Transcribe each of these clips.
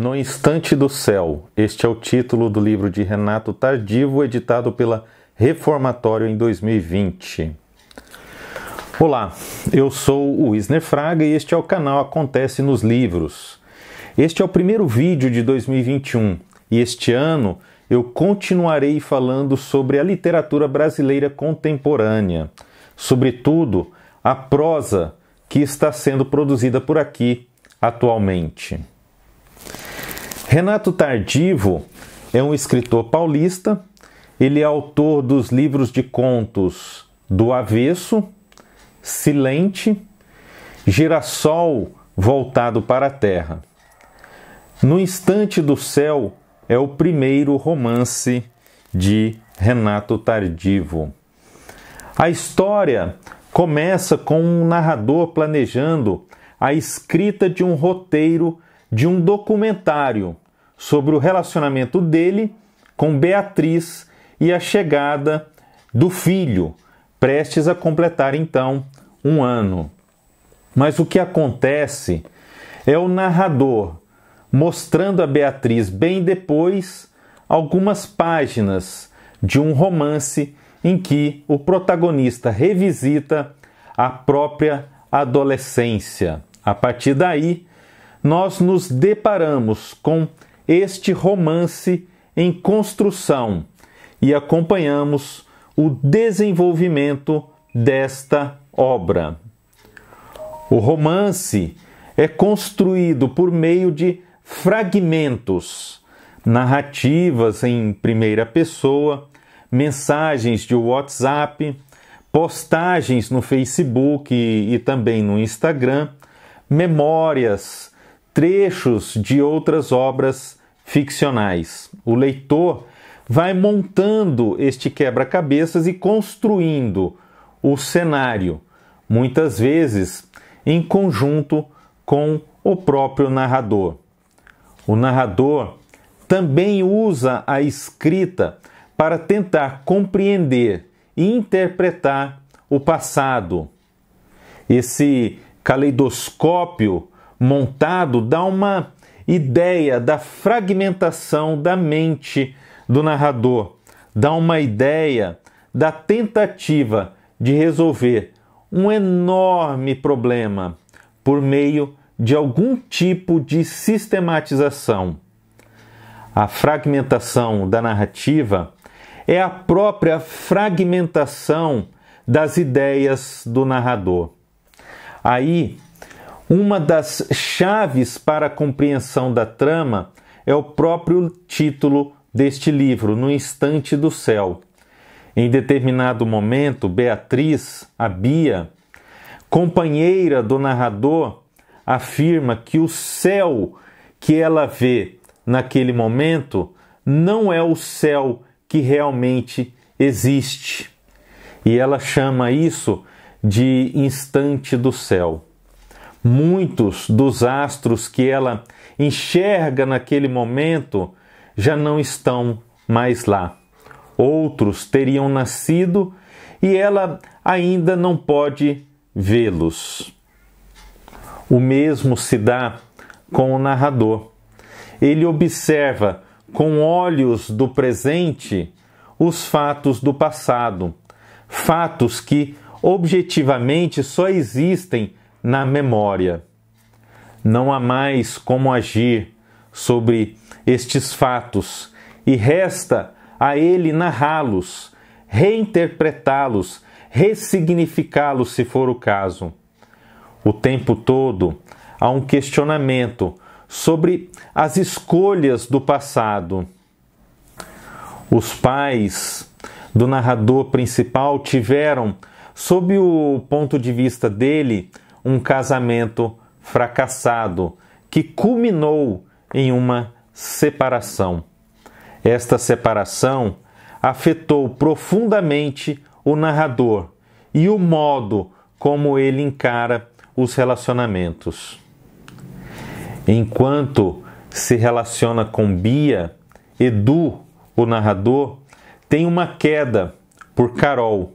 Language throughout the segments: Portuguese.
No Instante do Céu. Este é o título do livro de Renato Tardivo, editado pela Reformatório em 2020. Olá, eu sou o Isner Fraga e este é o canal Acontece nos Livros. Este é o primeiro vídeo de 2021 e este ano eu continuarei falando sobre a literatura brasileira contemporânea, sobretudo a prosa que está sendo produzida por aqui atualmente. Renato Tardivo é um escritor paulista, ele é autor dos livros de contos Do Avesso, Silente, Girassol Voltado para a Terra. No Instante do Céu é o primeiro romance de Renato Tardivo. A história começa com um narrador planejando a escrita de um roteiro de um documentário sobre o relacionamento dele com Beatriz e a chegada do filho, prestes a completar então um ano. Mas o que acontece é o narrador mostrando a Beatriz bem depois algumas páginas de um romance em que o protagonista revisita a própria adolescência. A partir daí, nós nos deparamos com este romance em construção e acompanhamos o desenvolvimento desta obra. O romance é construído por meio de fragmentos, narrativas em primeira pessoa, mensagens de WhatsApp, postagens no Facebook e, e também no Instagram, memórias, trechos de outras obras ficcionais. O leitor vai montando este quebra-cabeças e construindo o cenário, muitas vezes em conjunto com o próprio narrador. O narrador também usa a escrita para tentar compreender e interpretar o passado. Esse caleidoscópio montado dá uma ideia da fragmentação da mente do narrador, dá uma ideia da tentativa de resolver um enorme problema por meio de algum tipo de sistematização. A fragmentação da narrativa é a própria fragmentação das ideias do narrador. Aí uma das chaves para a compreensão da trama é o próprio título deste livro, No Instante do Céu. Em determinado momento, Beatriz, a Bia, companheira do narrador, afirma que o céu que ela vê naquele momento não é o céu que realmente existe. E ela chama isso de instante do céu muitos dos astros que ela enxerga naquele momento já não estão mais lá. Outros teriam nascido e ela ainda não pode vê-los. O mesmo se dá com o narrador. Ele observa com olhos do presente os fatos do passado, fatos que objetivamente só existem na memória. Não há mais como agir sobre estes fatos e resta a ele narrá-los, reinterpretá-los, ressignificá-los se for o caso. O tempo todo há um questionamento sobre as escolhas do passado. Os pais do narrador principal tiveram, sob o ponto de vista dele, um casamento fracassado que culminou em uma separação. Esta separação afetou profundamente o narrador e o modo como ele encara os relacionamentos. Enquanto se relaciona com Bia, Edu, o narrador, tem uma queda por Carol,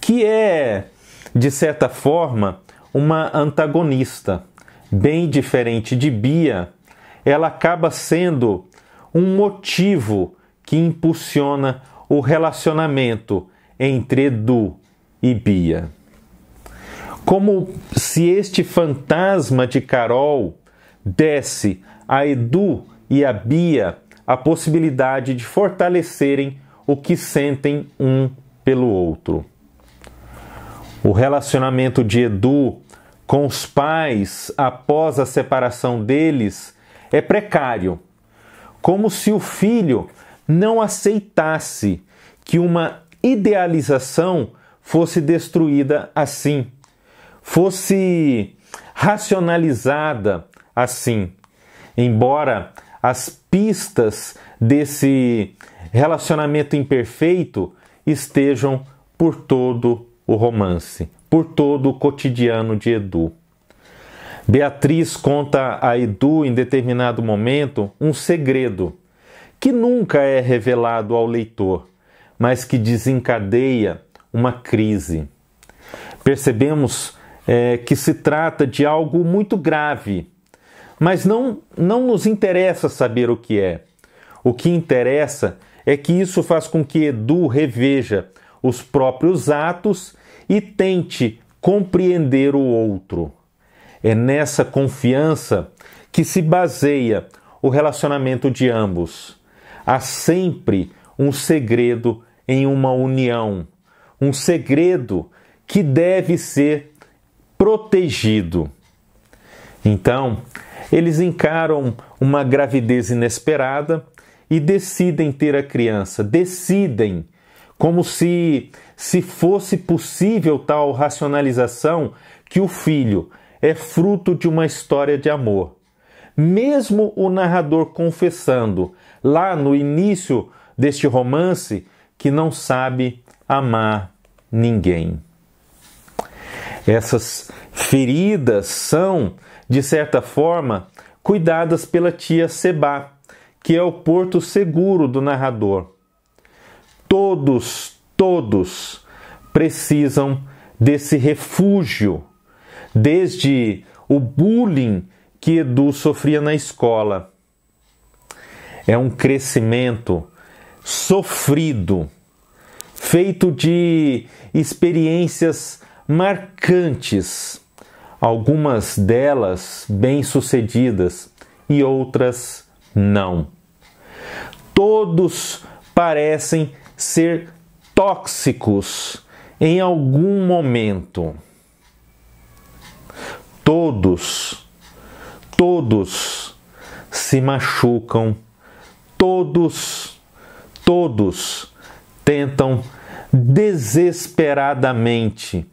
que é, de certa forma, uma antagonista. Bem diferente de Bia, ela acaba sendo um motivo que impulsiona o relacionamento entre Edu e Bia. Como se este fantasma de Carol desse a Edu e a Bia a possibilidade de fortalecerem o que sentem um pelo outro o relacionamento de Edu com os pais após a separação deles é precário, como se o filho não aceitasse que uma idealização fosse destruída assim, fosse racionalizada assim. Embora as pistas desse relacionamento imperfeito estejam por todo o romance, por todo o cotidiano de Edu. Beatriz conta a Edu, em determinado momento, um segredo que nunca é revelado ao leitor, mas que desencadeia uma crise. Percebemos é, que se trata de algo muito grave, mas não, não nos interessa saber o que é. O que interessa é que isso faz com que Edu reveja os próprios atos e tente compreender o outro. É nessa confiança que se baseia o relacionamento de ambos. Há sempre um segredo em uma união, um segredo que deve ser protegido. Então, eles encaram uma gravidez inesperada e decidem ter a criança, decidem como se se fosse possível tal racionalização que o filho é fruto de uma história de amor. Mesmo o narrador confessando lá no início deste romance que não sabe amar ninguém. Essas feridas são, de certa forma, cuidadas pela tia Seba, que é o porto seguro do narrador Todos, todos precisam desse refúgio, desde o bullying que Edu sofria na escola. É um crescimento sofrido, feito de experiências marcantes, algumas delas bem-sucedidas e outras não. Todos parecem ser tóxicos em algum momento. Todos, todos se machucam, todos, todos tentam desesperadamente,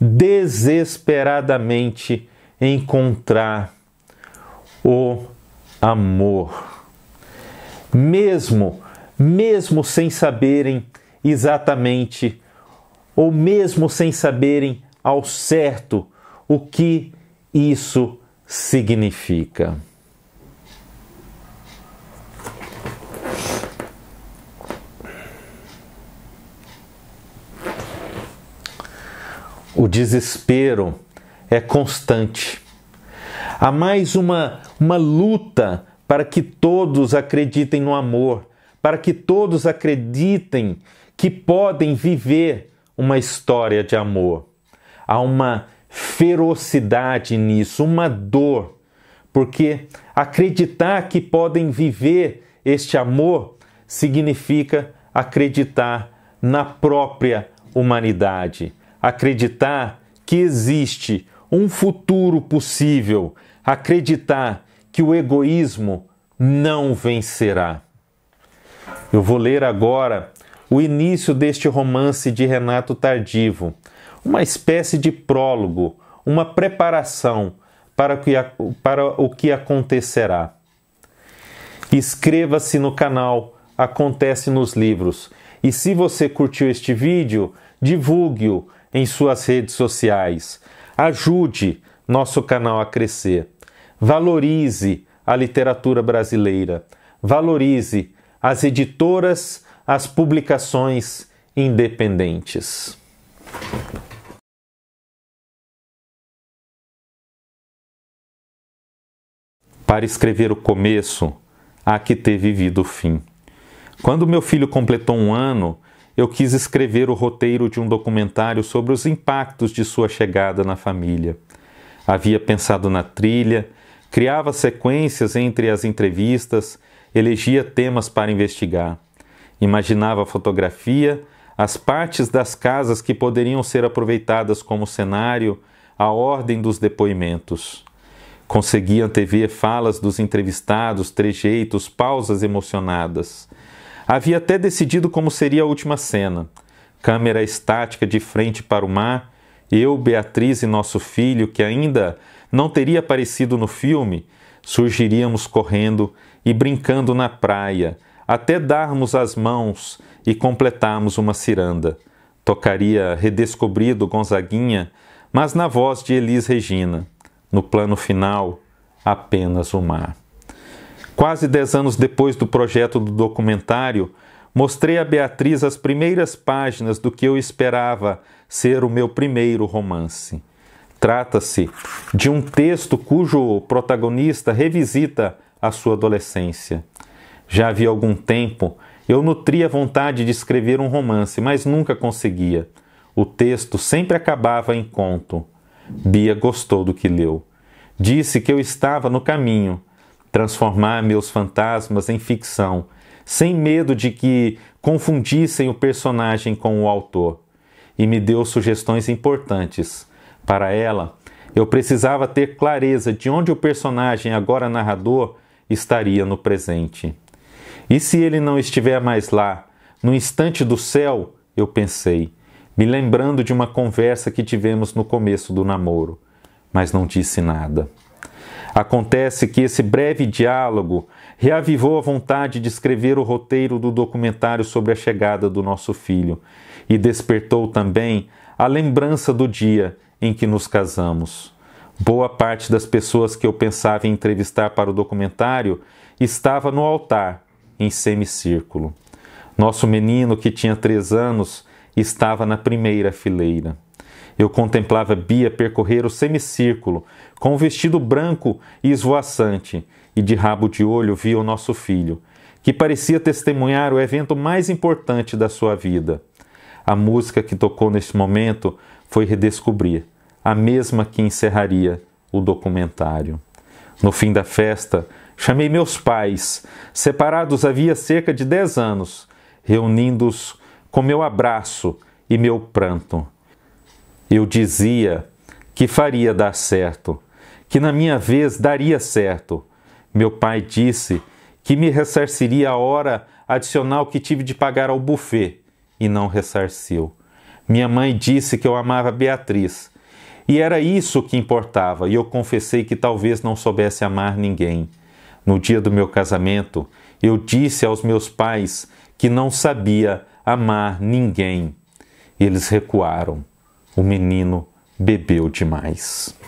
desesperadamente encontrar o amor. Mesmo mesmo sem saberem exatamente, ou mesmo sem saberem ao certo o que isso significa. O desespero é constante. Há mais uma, uma luta para que todos acreditem no amor, para que todos acreditem que podem viver uma história de amor. Há uma ferocidade nisso, uma dor, porque acreditar que podem viver este amor significa acreditar na própria humanidade, acreditar que existe um futuro possível, acreditar que o egoísmo não vencerá. Eu vou ler agora o início deste romance de Renato Tardivo, uma espécie de prólogo, uma preparação para o que, para o que acontecerá. Inscreva-se no canal Acontece nos Livros. E se você curtiu este vídeo, divulgue-o em suas redes sociais. Ajude nosso canal a crescer. Valorize a literatura brasileira. Valorize as editoras, as publicações independentes. Para escrever o começo, há que ter vivido o fim. Quando meu filho completou um ano, eu quis escrever o roteiro de um documentário sobre os impactos de sua chegada na família. Havia pensado na trilha, criava sequências entre as entrevistas elegia temas para investigar. Imaginava a fotografia, as partes das casas que poderiam ser aproveitadas como cenário, a ordem dos depoimentos. Conseguia antever falas dos entrevistados, trejeitos, pausas emocionadas. Havia até decidido como seria a última cena. Câmera estática de frente para o mar, eu, Beatriz e nosso filho, que ainda não teria aparecido no filme, surgiríamos correndo e brincando na praia, até darmos as mãos e completarmos uma ciranda. Tocaria redescobrido Gonzaguinha, mas na voz de Elis Regina. No plano final, apenas o mar. Quase dez anos depois do projeto do documentário, mostrei a Beatriz as primeiras páginas do que eu esperava ser o meu primeiro romance. Trata-se de um texto cujo protagonista revisita a sua adolescência. Já havia algum tempo eu nutria vontade de escrever um romance, mas nunca conseguia. O texto sempre acabava em conto. Bia gostou do que leu. Disse que eu estava no caminho, transformar meus fantasmas em ficção, sem medo de que confundissem o personagem com o autor. E me deu sugestões importantes para ela, eu precisava ter clareza de onde o personagem, agora narrador, estaria no presente. E se ele não estiver mais lá, no instante do céu, eu pensei, me lembrando de uma conversa que tivemos no começo do namoro, mas não disse nada. Acontece que esse breve diálogo reavivou a vontade de escrever o roteiro do documentário sobre a chegada do nosso filho e despertou também a lembrança do dia em que nos casamos. Boa parte das pessoas que eu pensava em entrevistar para o documentário estava no altar, em semicírculo. Nosso menino, que tinha três anos, estava na primeira fileira. Eu contemplava Bia percorrer o semicírculo, com um vestido branco e esvoaçante, e de rabo de olho via o nosso filho, que parecia testemunhar o evento mais importante da sua vida. A música que tocou neste momento foi Redescobrir, a mesma que encerraria o documentário. No fim da festa, chamei meus pais, separados havia cerca de dez anos, reunindo-os com meu abraço e meu pranto. Eu dizia que faria dar certo, que na minha vez daria certo. Meu pai disse que me ressarciria a hora adicional que tive de pagar ao buffet e não ressarciu. Minha mãe disse que eu amava Beatriz e era isso que importava, e eu confessei que talvez não soubesse amar ninguém. No dia do meu casamento, eu disse aos meus pais que não sabia amar ninguém. Eles recuaram. O menino bebeu demais.